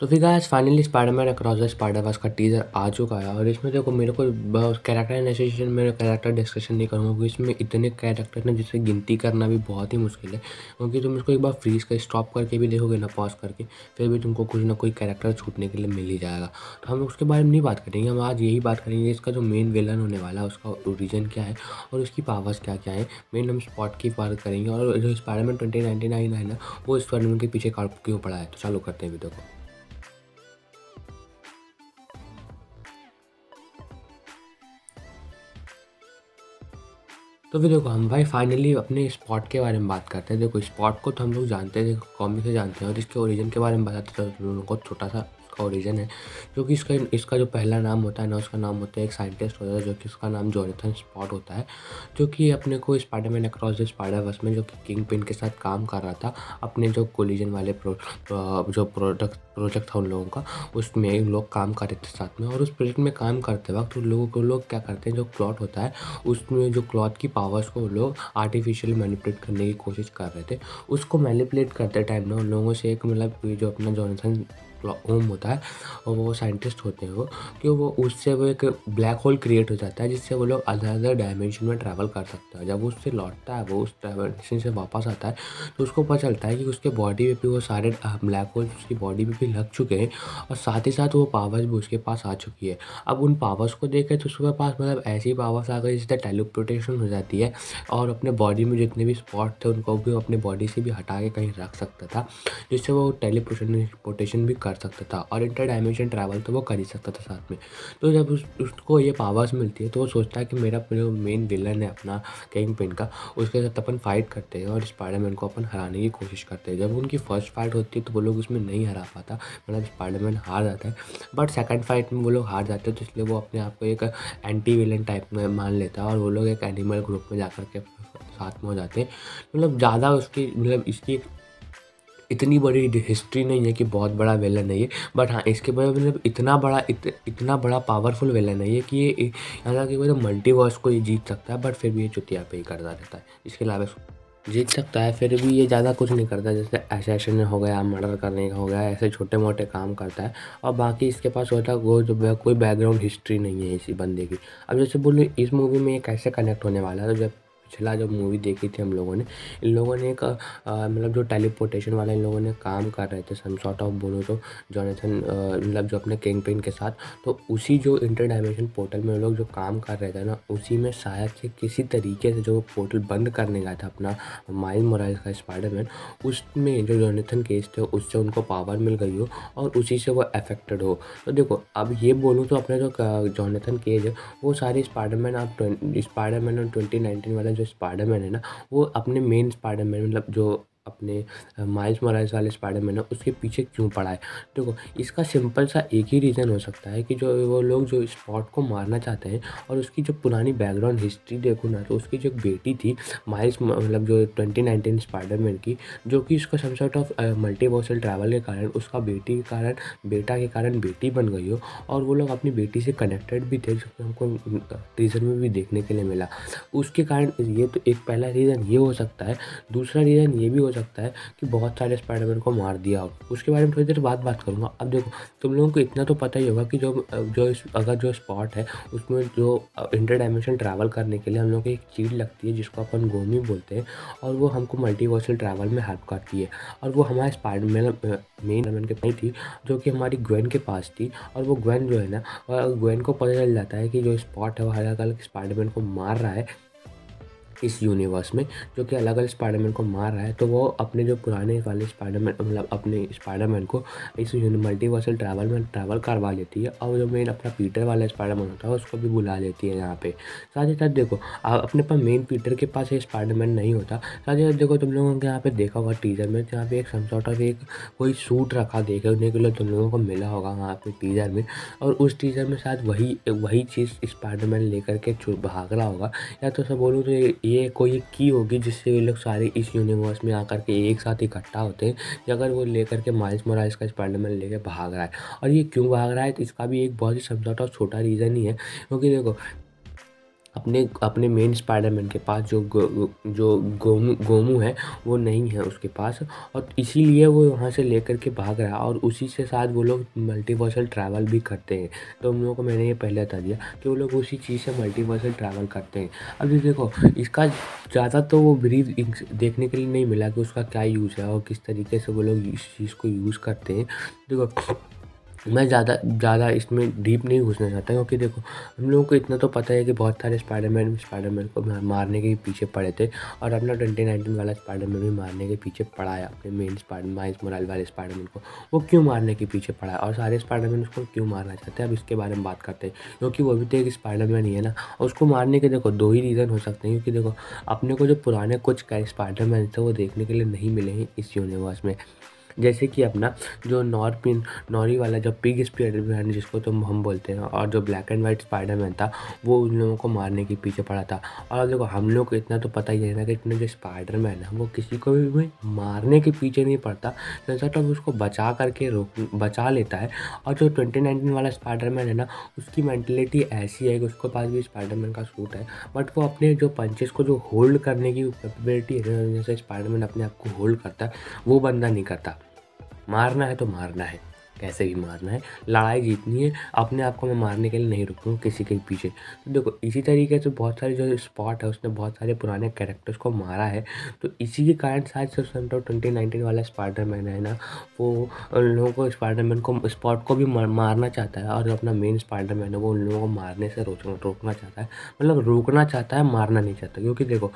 तो फिर guys finally Spiderman across the Spiderverse का टीजर आ चुका है और इसमें देखो मेरे को कैरेक्टर एनालिसिस में कैरेक्टर डिस्कशन नहीं करूँगा क्योंकि इसमें इतने कैरेक्टर हैं जिससे गिनती करना भी बहुत ही मुश्किल है क्योंकि तुम इसको एक बार फ्रीज कर स्टॉप करके भी देखोगे ना पॉज करके फिर भी तुमको कुछ ना कोई कैरेक्टर छूटने के लिए मिल ही जाएगा तो हम उसके बारे में नहीं बात करेंगे हम आज यही बात करेंगे इसका जो मेन विलन होने वाला है उसका ओरिजिन क्या है और उसकी पावर्स क्या क्या है मेन हम स्पॉट की बात करेंगे और जो स्पाइडरमैन ट्वेंटी नाइन्टी नाइन है ना वो स्पाइडरमैन के पीछे क्यों पड़ा है तो चालू करते हैं वीडियो को तो फिर देखो हम भाई फाइनली अपने स्पॉट के बारे में बात करते हैं देखो स्पॉट को तो हम लोग जानते हैं कॉमिक से जानते हैं और इसके ओरिजिन के बारे में बताते हैं तो उनको छोटा सा इसका ओरिजिन है जो कि इसका इसका जो पहला नाम होता है ना उसका नाम होता है एक साइंटिस्ट होता है जो कि उसका नाम जोनेथन स्पॉट होता है जो कि अपने को स्पाइडरमैन अक्रॉस द स्पाइडरवर्स में जो कि किंग पिन के साथ काम कर रहा था अपने जो कोलिजन वाले प्रो, जो प्रोडक्ट प्रोजेक्ट था उन लोगों का उसमें लोग काम कर रहे थे साथ में और उस प्रोजेक्ट में काम करते वक्त उन लोगों को लोग क्या करते हैं जो क्लॉथ होता है उसमें जो क्लॉथ की पावर्स को लोग आर्टिफिशियल मैनिपुलेट करने की कोशिश कर रहे थे उसको मैनिपुलेट करते टाइम में उन लोगों से एक मतलब जो अपना जॉनसन ओम होता है और वो साइंटिस्ट होते हैं वो कि वो उससे वो एक ब्लैक होल क्रिएट हो जाता है जिससे वो लोग अलग अलग डायमेंशन में ट्रैवल कर सकते हैं जब वो उससे लौटता है वो उस डायमेंशन से वापस आता है तो उसको पता चलता है कि उसके बॉडी में भी वो सारे ब्लैक होल उसकी बॉडी में भी लग चुके हैं और साथ ही साथ वो पावर्स भी उसके पास आ चुकी है अब उन पावर्स को देखें तो उसके पास मतलब ऐसी पावर्स आ गई जिससे टेलीपोर्टेशन हो जाती है और अपने बॉडी में जितने भी स्पॉट थे उनको भी अपने बॉडी से भी हटा के कहीं रख सकता था जिससे वो टेलीपोर्टेशन भी कर कर सकता था और इंटर डायमेंशन ट्रैवल तो वो कर ही सकता था साथ में तो जब उस उसको ये पावर्स मिलती है तो वो सोचता है कि मेरा जो मेन विलन है अपना किंग पिन का उसके साथ अपन फाइट करते हैं और स्पाइडरमैन को अपन हराने की कोशिश करते हैं जब उनकी फर्स्ट फाइट होती है तो वो लोग उसमें नहीं हरा पाता मतलब स्पाइडरमैन हार जाता है बट सेकेंड फाइट में वो लोग हार जाते हैं तो इसलिए वो अपने आप को एक एंटी विलन टाइप में मान लेता है और वो लोग एक एनिमल ग्रुप में जा के साथ में हो जाते हैं मतलब ज़्यादा उसकी मतलब इसकी इतनी बड़ी हिस्ट्री नहीं है कि बहुत बड़ा वेलन है ये बट हाँ इसके मतलब इतना बड़ा इत, इतना बड़ा पावरफुल वेलन है ये कि ये हालांकि मतलब मल्टीवर्स को ये जीत सकता है बट फिर भी ये चुतिया पे ही करता रहता है इसके अलावा जीत सकता है फिर भी ये ज़्यादा कुछ नहीं करता जैसे एसेशन हो गया मर्डर करने का हो गया ऐसे छोटे मोटे काम करता है और बाकी इसके पास होता है वो जो कोई बैकग्राउंड हिस्ट्री नहीं है इसी बंदे की अब जैसे बोलूँ इस मूवी में ये कैसे कनेक्ट होने वाला है तो जब पिछला जो मूवी देखी थी हम लोगों ने इन लोगों ने एक मतलब जो टेलीपोर्टेशन वाला इन लोगों ने काम कर रहे थे सम सॉर्ट ऑफ बोलो तो जोनेथन मतलब जो अपने किंग पिन के साथ तो उसी जो इंटर डायमेंशन पोर्टल में लोग जो काम कर रहे थे ना उसी में शायद से किसी तरीके से जो पोर्टल बंद करने गया था अपना माइल मोराइल का स्पाइडरमैन उसमें जो जॉनथन केस थे उससे उनको पावर मिल गई हो और उसी से वो अफेक्टेड हो तो देखो अब ये बोलूँ तो अपने जो जॉनथन केज है वो स्पाइडर स्पाइडरमैन आप स्पाइडरमैन और ट्वेंटी नाइनटीन वाला जो स्पाइडरमैन है ना वो अपने मेन स्पाइडरमैन मतलब जो अपने माइल्स मॉरल्स वाले स्पाइडरमैन है उसके पीछे क्यों पड़ा है देखो इसका सिंपल सा एक ही रीज़न हो सकता है कि जो वो लोग जो स्पॉट को मारना चाहते हैं और उसकी जो पुरानी बैकग्राउंड हिस्ट्री देखो ना तो उसकी जो बेटी थी माइल्स मतलब जो ट्वेंटी नाइनटीन स्पाइडरमैन की जो कि उसका some sort of multiversal travel के कारण उसका बेटी के कारण बेटा के कारण बेटी बन गई हो और वो लोग अपनी बेटी से कनेक्टेड भी थे जो कि हमको टीजर में भी देखने के लिए मिला उसके कारण ये तो एक पहला रीज़न ये हो सकता है दूसरा रीज़न ये भी हो सकता है कि बहुत सारे स्पाइडरमैन को मार दिया हो उसके बारे में थोड़ी देर बाद बात करूँगा अब देखो तुम लोगों को इतना तो पता ही होगा कि जो जो अगर जो स्पॉट है उसमें जो इंटर डायमेंशन ट्रैवल करने के लिए हम लोग को एक चीज लगती है जिसको अपन गोमी बोलते हैं और वो हमको मल्टीवर्सल ट्रैवल में हेल्प करती है और वो हमारे स्पाइडरमैन मेन एलिमेंट के थी जो कि हमारी ग्वेन के पास थी और वो ग्वेन जो है ना ग्वेन को पता चल जाता है कि जो स्पॉट है वो हर अलग स्पाइडरमैन को मार रहा है इस यूनिवर्स में जो कि अलग अलग स्पाइडरमैन को मार रहा है तो वो अपने जो पुराने वाले स्पाइडरमैन मतलब अपने स्पाइडरमैन को इस मल्टीवर्सल ट्रैवल में ट्रैवल करवा लेती है और जो मेन अपना पीटर वाला स्पाइडरमैन होता है उसको भी बुला लेती है यहाँ पे साथ ही साथ देखो अपने पास मेन पीटर के पास स्पाइडरमैन नहीं होता साथ ही साथ देखो तुम लोगों के यहाँ पे देखा होगा टीजर में जहाँ पे एक समसॉट ऑफ एक कोई सूट रखा देखने के लिए तुम लोगों को मिला होगा वहाँ पे टीजर में और उस टीजर में शायद वही वही चीज़ स्पाइडरमैन लेकर के भाग रहा होगा या तो सब बोलूँ तो ये ये कोई की होगी जिससे वे लोग सारे इस यूनिवर्स में आकर के एक साथ इकट्ठा होते हैं अगर वो लेकर के माइल्स मोराइल्स का स्पाइडरमैन लेकर भाग रहा है और ये क्यों भाग रहा है तो इसका भी एक बहुत ही समझौता छोटा रीज़न ही है क्योंकि देखो अपने अपने मेन स्पाइडरमैन के पास जो गो, जो गोमू गोमू है वो नहीं है उसके पास और इसीलिए वो वहाँ से लेकर के भाग रहा और उसी से साथ वो लोग मल्टीवर्सल ट्रैवल भी करते हैं तो उन लोगों को मैंने ये पहले बता दिया कि वो लोग उसी चीज़ से मल्टीवर्सल ट्रैवल करते हैं अब देखो इसका ज़्यादा तो वो ब्रीफ देखने के लिए नहीं मिला कि उसका क्या यूज़ है और किस तरीके से वो लोग इस चीज़ को यूज़ करते हैं देखो मैं ज़्यादा ज़्यादा इसमें डीप नहीं घुसना चाहता क्योंकि देखो हम लोगों को इतना तो पता है कि बहुत सारे स्पाइडरमैन स्पाइडरमैन को मारने के पीछे पड़े थे और अपना ट्वेंटी नाइनटीन वाला स्पाइडरमैन भी मारने के पीछे पड़ा है अपने मेन स्पाइडर माइस मोराल वाले स्पाइडरमैन को वो क्यों मारने के पीछे पड़ा है और सारे स्पाइडरमैन उसको क्यों मारना चाहते हैं अब इसके बारे में बात करते हैं क्योंकि वो भी तो एक स्पाइडरमैन ही है ना और उसको मारने के देखो दो ही रीज़न हो सकते हैं क्योंकि देखो अपने को जो पुराने कुछ स्पाइडरमैन थे वो देखने के लिए नहीं मिले हैं इस यूनिवर्स में जैसे कि अपना जो नॉर पिन नॉरी वाला जो पिग स्पीडमैन जिसको तो हम बोलते हैं और जो ब्लैक एंड वाइट मैन था वो उन लोगों को मारने के पीछे पड़ा था और देखो हम लोग को इतना तो पता ही है ना कि इतना जो स्पाइडर मैन है वो किसी को भी मारने के पीछे नहीं पड़ता तो उसको बचा करके रोक बचा लेता है और जो ट्वेंटी नाइनटीन वाला मैन है ना उसकी मैंटेलिटी ऐसी है कि उसके पास भी स्पाइडर मैन का सूट है बट वो अपने जो पंचेस को जो होल्ड करने की कैपेबिलिटी है जैसे स्पाइडर मैन अपने आप को होल्ड करता है वो बंदा नहीं करता मारना है तो मारना है कैसे भी मारना है लड़ाई जीतनी है अपने आप को मैं मारने के लिए नहीं रुकूँ किसी के पीछे तो देखो इसी तरीके से बहुत सारे जो स्पॉट है उसने बहुत सारे पुराने कैरेक्टर्स को मारा है तो इसी के कारण शायद से सनटो ट्वेंटी नाइनटीन वाला स्पाइडरमैन है ना वो उन लोगों को स्पाइडरमैन को स्पॉट को भी मारना चाहता है और जो अपना मेन स्पाइडरमैन है वो उन लोगों को मारने से रोकना रोकना चाहता है मतलब रोकना चाहता है मारना नहीं चाहता क्योंकि देखो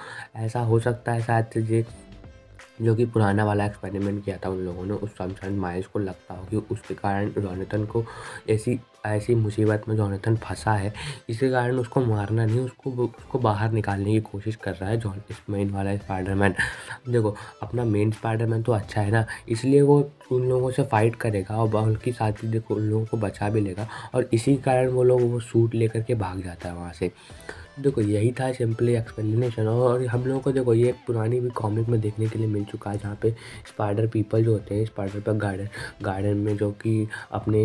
ऐसा हो सकता है शायद जे जो कि पुराना वाला एक्सपेरिमेंट किया था उन लोगों ने उस शमशान माइल्स को लगता हो कि उसके कारण जॉनथन को ऐसी ऐसी मुसीबत में जॉनथन फंसा है इसके कारण उसको मारना नहीं उसको उसको बाहर निकालने की कोशिश कर रहा है जॉन इस मेन वाला स्पाइडरमैन देखो अपना मेन स्पाइडरमैन तो अच्छा है ना इसलिए वो उन लोगों से फाइट करेगा और उनके साथ ही देखो उन लोगों को बचा भी लेगा और इसी कारण वो लोग वो सूट लेकर के भाग जाता है वहाँ से देखो यही था सिंपली एक्सप्लेनेशन और हम लोगों को देखो ये पुरानी भी कॉमिक में देखने के लिए मिल चुका है जहाँ पे स्पाइडर पीपल जो होते हैं स्पाइडर पर गार्डन गार्डन में जो कि अपने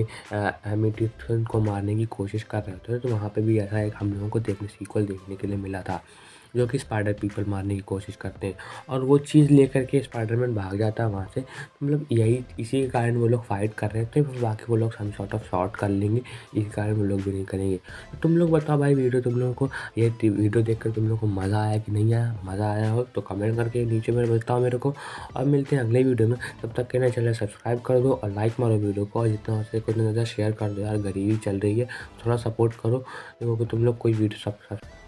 एमिटिक्सन को मारने की कोशिश कर रहे होते हैं तो वहाँ पर भी ऐसा एक हम लोगों को देखने सीक्वल देखने के लिए मिला था जो कि स्पाइडर पीपल मारने की कोशिश करते हैं और वो चीज़ लेकर के स्पाइडरमैन भाग जाता है वहाँ से तो मतलब यही इसी के कारण वो लोग फाइट कर रहे थे फिर बाकी वो लोग सम शॉर्ट ऑफ शॉर्ट कर लेंगे इसी कारण वो लोग भी नहीं करेंगे तो तुम लोग बताओ भाई वीडियो तुम लोगों को ये वीडियो देख तुम लोग को मज़ा आया कि नहीं आया मज़ा आया हो तो कमेंट करके नीचे मेरे बताओ मेरे को और मिलते हैं अगले वीडियो में तब तक के ना चले सब्सक्राइब कर दो और लाइक मारो वीडियो को और जितना हो सके उतना ज़्यादा शेयर कर दो यार गरीबी चल रही है थोड़ा सपोर्ट करो क्योंकि तुम लोग कोई वीडियो सब